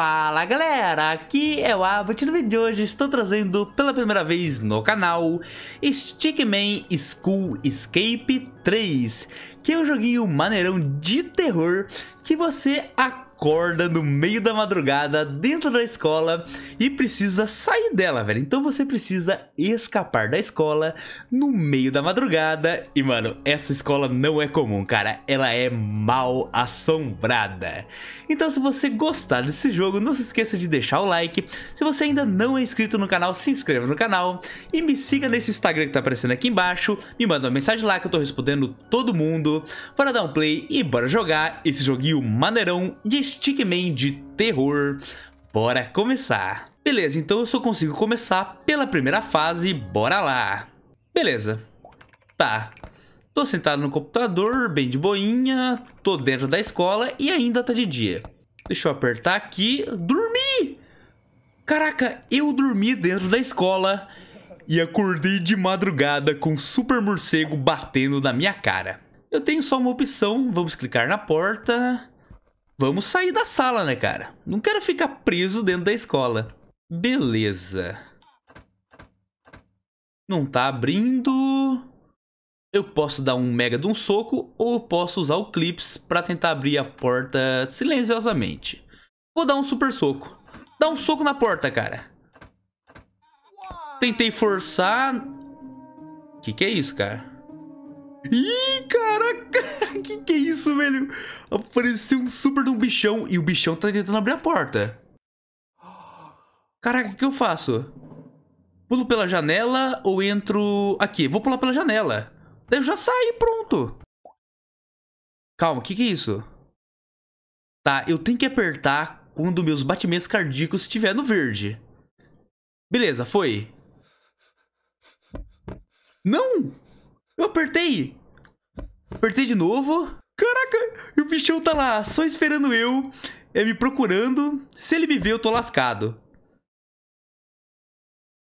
Fala galera, aqui é o Abut e no vídeo de hoje estou trazendo pela primeira vez no canal Stickman School Escape 3 Que é um joguinho maneirão de terror que você acompanha acorda no meio da madrugada dentro da escola e precisa sair dela, velho. Então você precisa escapar da escola no meio da madrugada. E, mano, essa escola não é comum, cara. Ela é mal assombrada. Então, se você gostar desse jogo, não se esqueça de deixar o like. Se você ainda não é inscrito no canal, se inscreva no canal. E me siga nesse Instagram que tá aparecendo aqui embaixo. Me manda uma mensagem lá que eu tô respondendo todo mundo. Bora dar um play e bora jogar esse joguinho maneirão de Stickman de terror. Bora começar! Beleza, então eu só consigo começar pela primeira fase, bora lá! Beleza, tá. Tô sentado no computador, bem de boinha, tô dentro da escola e ainda tá de dia. Deixa eu apertar aqui, dormi! Caraca, eu dormi dentro da escola e acordei de madrugada com um super morcego batendo na minha cara. Eu tenho só uma opção, vamos clicar na porta Vamos sair da sala, né, cara? Não quero ficar preso dentro da escola. Beleza. Não tá abrindo. Eu posso dar um mega de um soco ou posso usar o clips para tentar abrir a porta silenciosamente. Vou dar um super soco. Dá um soco na porta, cara. Tentei forçar... O que, que é isso, cara? Ih, caraca! Que que é isso, velho? Apareceu um super de um bichão e o bichão tá tentando abrir a porta. Caraca, o que eu faço? Pulo pela janela ou entro... Aqui, vou pular pela janela. Daí eu já saí, pronto. Calma, o que que é isso? Tá, eu tenho que apertar quando meus batimentos cardíacos estiver no verde. Beleza, foi. Não! Eu apertei. Apertei de novo. Caraca, e o bichão tá lá, só esperando eu, é, me procurando. Se ele me ver, eu tô lascado.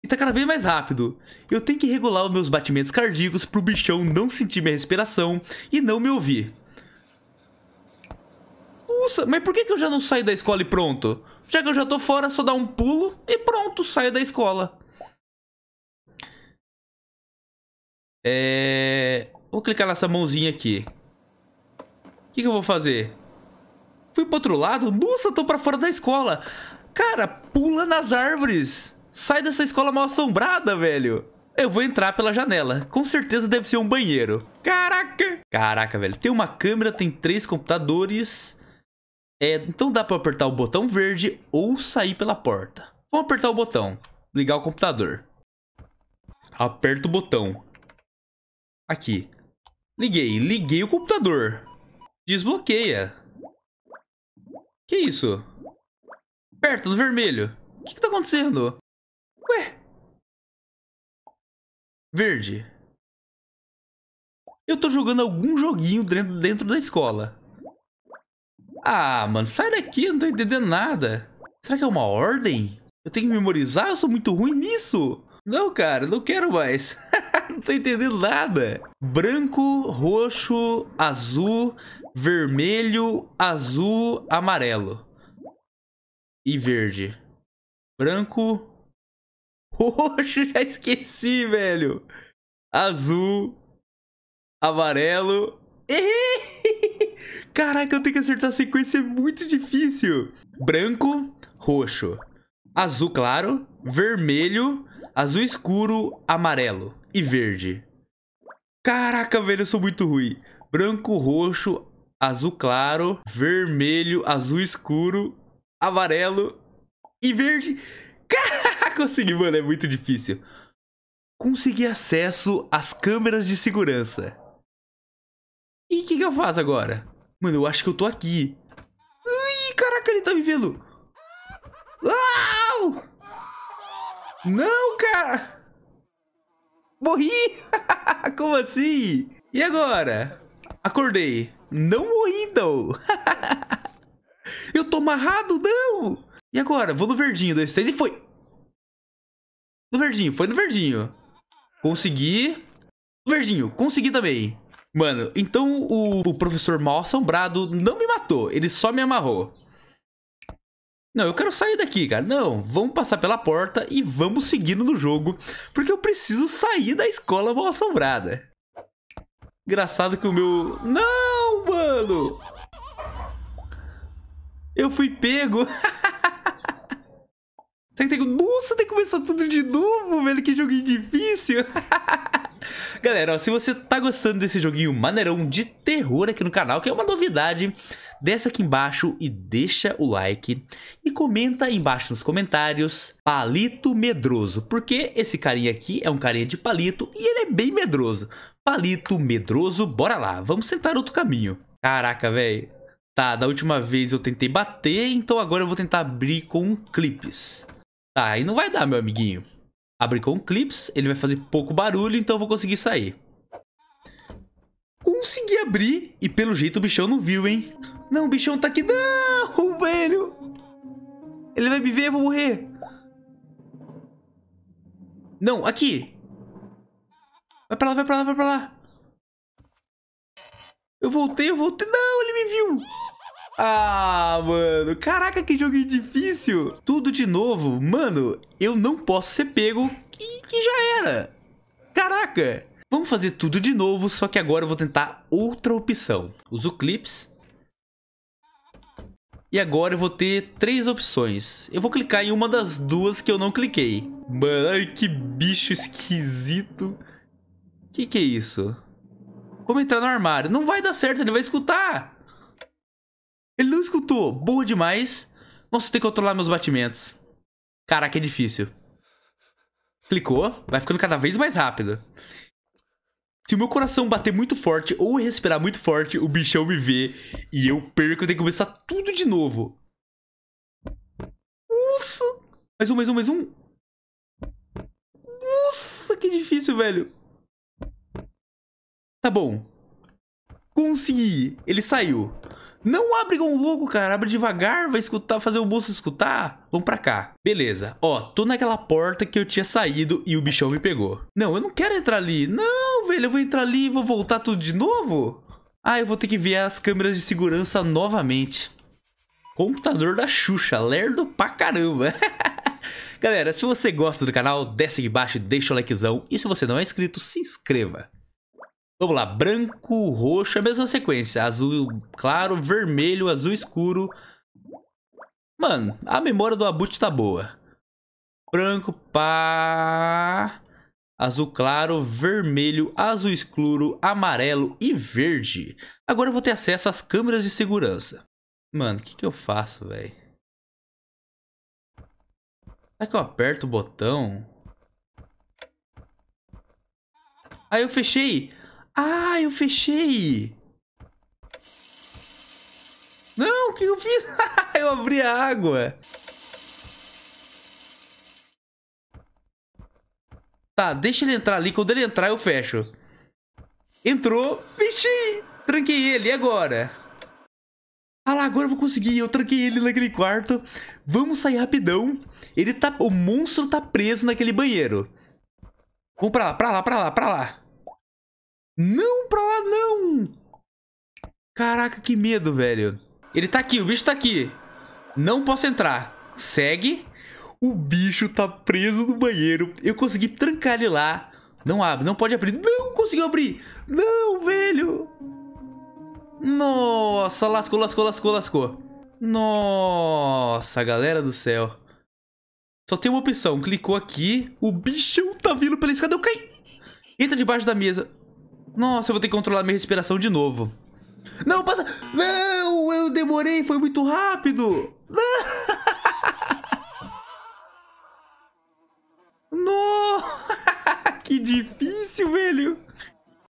E tá cada vez mais rápido. Eu tenho que regular os meus batimentos cardíacos pro bichão não sentir minha respiração e não me ouvir. Nossa, mas por que, que eu já não saio da escola e pronto? Já que eu já tô fora, só dá um pulo e pronto, saio da escola. É... Vou clicar nessa mãozinha aqui. O que, que eu vou fazer? Fui pro outro lado? Nossa, tô pra fora da escola. Cara, pula nas árvores. Sai dessa escola mal assombrada, velho. Eu vou entrar pela janela. Com certeza deve ser um banheiro. Caraca! Caraca, velho. Tem uma câmera, tem três computadores. É, então dá pra apertar o botão verde ou sair pela porta. Vamos apertar o botão. Ligar o computador. Aperta o botão. Aqui. Liguei. Liguei o computador. Desbloqueia. Que isso? Perto do vermelho. O que, que tá acontecendo? Ué? Verde. Eu tô jogando algum joguinho dentro, dentro da escola. Ah, mano, sai daqui, eu não tô entendendo nada. Será que é uma ordem? Eu tenho que memorizar? Eu sou muito ruim nisso. Não, cara, não quero mais. tô entendendo nada. Branco, roxo, azul, vermelho, azul, amarelo. E verde. Branco. Roxo, já esqueci, velho. Azul. Amarelo. Caraca, eu tenho que acertar a sequência, é muito difícil. Branco, roxo. Azul claro, vermelho, azul escuro, amarelo e verde. Caraca, velho, eu sou muito ruim. Branco, roxo, azul claro, vermelho, azul escuro, amarelo e verde. Caraca, consegui, mano, é muito difícil. Consegui acesso às câmeras de segurança. E o que, que eu faço agora? Mano, eu acho que eu tô aqui. Ui, caraca, ele tá me vendo. Uau! Não, cara! Morri! Como assim? E agora? Acordei. Não morri, não. Eu tô amarrado, não! E agora? Vou no verdinho, dois, três e foi! No verdinho, foi no verdinho. Consegui. No verdinho, consegui também. Mano, então o, o professor mal assombrado não me matou, ele só me amarrou. Não, eu quero sair daqui, cara. Não, vamos passar pela porta e vamos seguindo no jogo, porque eu preciso sair da escola mal assombrada. Engraçado que o meu... Não, mano! Eu fui pego! Será que tem que... Nossa, tem que começar tudo de novo, velho. Que jogo difícil. Galera, ó, se você tá gostando desse joguinho maneirão de terror aqui no canal, que é uma novidade, desce aqui embaixo e deixa o like e comenta aí embaixo nos comentários Palito Medroso, porque esse carinha aqui é um carinha de palito e ele é bem medroso. Palito Medroso, bora lá, vamos tentar outro caminho. Caraca, velho. Tá, da última vez eu tentei bater, então agora eu vou tentar abrir com clipes. Tá, aí não vai dar, meu amiguinho. Abre com clips, ele vai fazer pouco barulho, então eu vou conseguir sair. Consegui abrir e pelo jeito o bichão não viu, hein? Não, o bichão tá aqui. Não, velho! Ele vai me ver, eu vou morrer. Não, aqui. Vai pra lá, vai pra lá, vai pra lá. Eu voltei, eu voltei. Não, ele me viu. Ah, mano. Caraca, que jogo difícil. Tudo de novo. Mano, eu não posso ser pego que, que já era. Caraca. Vamos fazer tudo de novo, só que agora eu vou tentar outra opção. Uso clips. E agora eu vou ter três opções. Eu vou clicar em uma das duas que eu não cliquei. Mano, ai, que bicho esquisito. Que que é isso? Como entrar no armário? Não vai dar certo, ele vai escutar. Ele não escutou. Boa demais. Nossa, tem que controlar meus batimentos. Caraca, é difícil. Clicou. Vai ficando cada vez mais rápido. Se o meu coração bater muito forte ou respirar muito forte, o bichão me vê e eu perco. Eu tenho que começar tudo de novo. Nossa! Mais um, mais um, mais um. Nossa, que difícil, velho. Tá bom. Consegui. Ele saiu. Não abre igual um louco, cara. Abre devagar, vai escutar, fazer o bolso escutar. Vamos pra cá. Beleza. Ó, tô naquela porta que eu tinha saído e o bichão me pegou. Não, eu não quero entrar ali. Não, velho, eu vou entrar ali e vou voltar tudo de novo? Ah, eu vou ter que ver as câmeras de segurança novamente. Computador da Xuxa, lerdo pra caramba. Galera, se você gosta do canal, desce aqui embaixo e deixa o likezão. E se você não é inscrito, se inscreva. Vamos lá, branco, roxo, é a mesma sequência. Azul claro, vermelho, azul escuro. Mano, a memória do Abut tá boa. Branco, pá... Azul claro, vermelho, azul escuro, amarelo e verde. Agora eu vou ter acesso às câmeras de segurança. Mano, o que, que eu faço, velho? Será que eu aperto o botão? Aí eu fechei ah, eu fechei! Não, o que eu fiz? eu abri a água! Tá, deixa ele entrar ali. Quando ele entrar, eu fecho. Entrou. Fechei! Tranquei ele. E agora? Ah lá, agora eu vou conseguir. Eu tranquei ele naquele quarto. Vamos sair rapidão. Ele tá... O monstro tá preso naquele banheiro. Vamos pra lá, pra lá, pra lá, pra lá. Não, pra lá não! Caraca, que medo, velho. Ele tá aqui, o bicho tá aqui. Não posso entrar. Segue. O bicho tá preso no banheiro. Eu consegui trancar ele lá. Não abre, não pode abrir. Não conseguiu abrir. Não, velho. Nossa, lascou, lascou, lascou, lascou. Nossa, galera do céu. Só tem uma opção. Clicou aqui. O bichão tá vindo pela escada. Eu caí. Entra debaixo da mesa. Nossa, eu vou ter que controlar minha respiração de novo. Não, passa. Não, eu demorei, foi muito rápido. Não. que difícil, velho.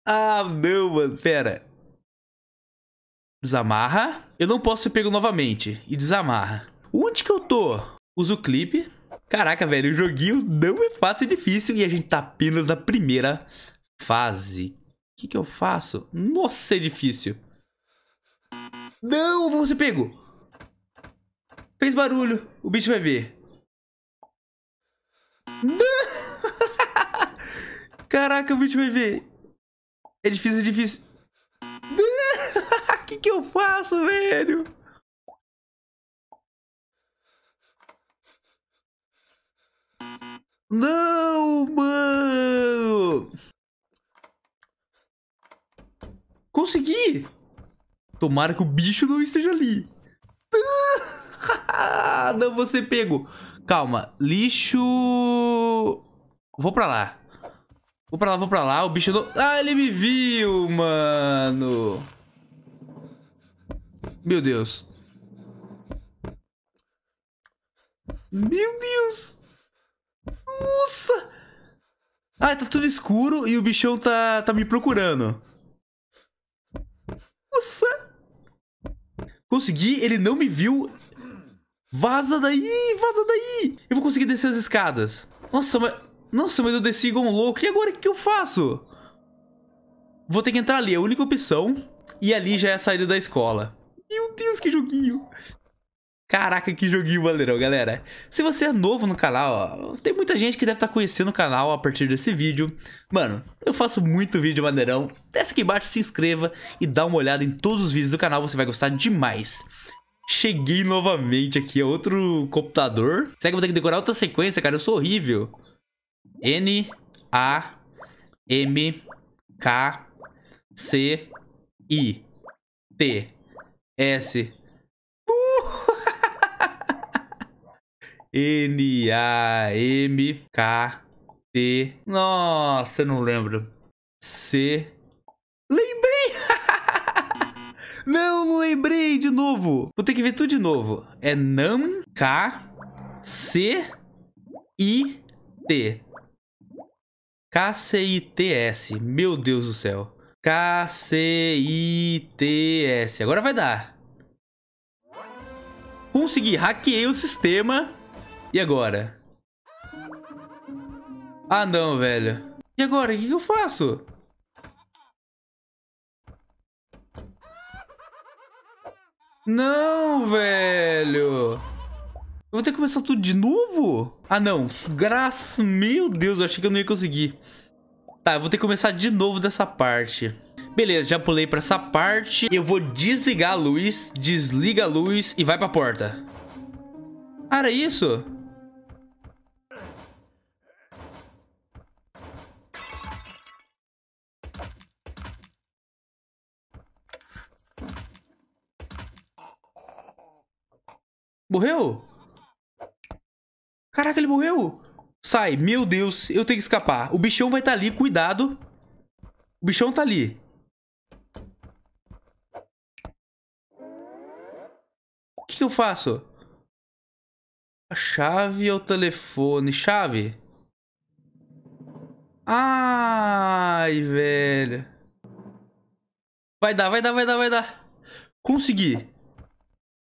Ah, não, mano. Pera. Desamarra. Eu não posso ser pego novamente. E desamarra. Onde que eu tô? Uso o clipe. Caraca, velho, o joguinho não é fácil e é difícil. E a gente tá apenas na primeira fase. O que, que eu faço? Nossa, é difícil. Não, você ser pego. Fez barulho. O bicho vai ver. Caraca, o bicho vai ver. É difícil, é difícil. O que, que eu faço, velho? Não, mano! Consegui! Tomara que o bicho não esteja ali. Ah, não vou ser pego. Calma, lixo... Vou pra lá. Vou pra lá, vou pra lá. O bicho não... Ah, ele me viu, mano. Meu Deus. Meu Deus. Nossa. Ah, tá tudo escuro e o bichão tá, tá me procurando. Nossa! Consegui, ele não me viu. Vaza daí, vaza daí. Eu vou conseguir descer as escadas. Nossa, mas... Nossa, mas eu desci igual um louco. E agora o que eu faço? Vou ter que entrar ali, é a única opção. E ali já é a saída da escola. Meu Deus, que joguinho. Caraca, que joguinho maneirão, galera. Se você é novo no canal, ó, tem muita gente que deve estar tá conhecendo o canal a partir desse vídeo. Mano, eu faço muito vídeo maneirão. Desce aqui embaixo, se inscreva e dá uma olhada em todos os vídeos do canal, você vai gostar demais. Cheguei novamente aqui é outro computador. Será que eu vou ter que decorar outra sequência, cara? Eu sou horrível. N, A, M, K, C, I, T, S, N-A-M-K-T. Nossa, eu não lembro. C. Lembrei! não, não lembrei de novo. Vou ter que ver tudo de novo. É NAM K C I T. K-C-I-T-S. Meu Deus do céu. K-C-I-T-S. Agora vai dar. Consegui, hackeei o sistema e agora? Ah, não, velho. E agora? O que, eu faço? Não, velho. Eu vou ter que começar tudo de novo? Ah, não. Graças... Meu Deus, eu achei que eu não ia conseguir. Tá, eu vou ter que começar de novo dessa parte. Beleza, já pulei pra essa parte. Eu vou desligar a luz, desliga a luz e vai pra porta. Ah, era é isso? Morreu? Caraca, ele morreu. Sai. Meu Deus, eu tenho que escapar. O bichão vai estar tá ali, cuidado. O bichão tá ali. O que, que eu faço? A chave é o telefone. Chave? Ai, velho. Vai dar, vai dar, vai dar, vai dar. Consegui.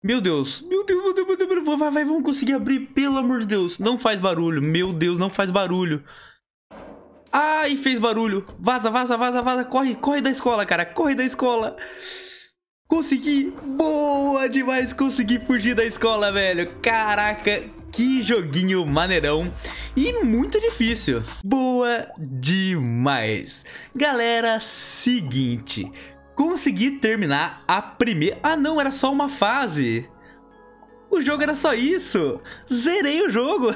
Meu Deus, meu Deus. Vai, vai, vamos conseguir abrir, pelo amor de Deus. Não faz barulho, meu Deus, não faz barulho. Ai, fez barulho. Vaza, vaza, vaza, vaza. Corre, corre da escola, cara. Corre da escola. Consegui. Boa demais. Consegui fugir da escola, velho. Caraca, que joguinho maneirão. E muito difícil. Boa demais. Galera, seguinte. Consegui terminar a primeira... Ah, não, era só uma fase. O jogo era só isso. Zerei o jogo.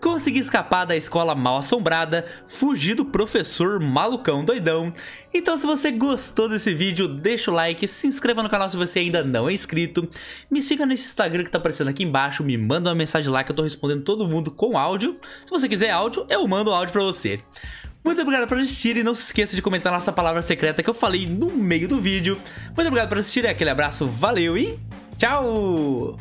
Consegui escapar da escola mal assombrada, fugir do professor malucão doidão. Então se você gostou desse vídeo, deixa o like, se inscreva no canal se você ainda não é inscrito. Me siga nesse Instagram que tá aparecendo aqui embaixo, me manda uma mensagem lá que eu tô respondendo todo mundo com áudio. Se você quiser áudio, eu mando o áudio pra você. Muito obrigado por assistir e não se esqueça de comentar a nossa palavra secreta que eu falei no meio do vídeo. Muito obrigado por assistir, aquele abraço, valeu e... Tchau!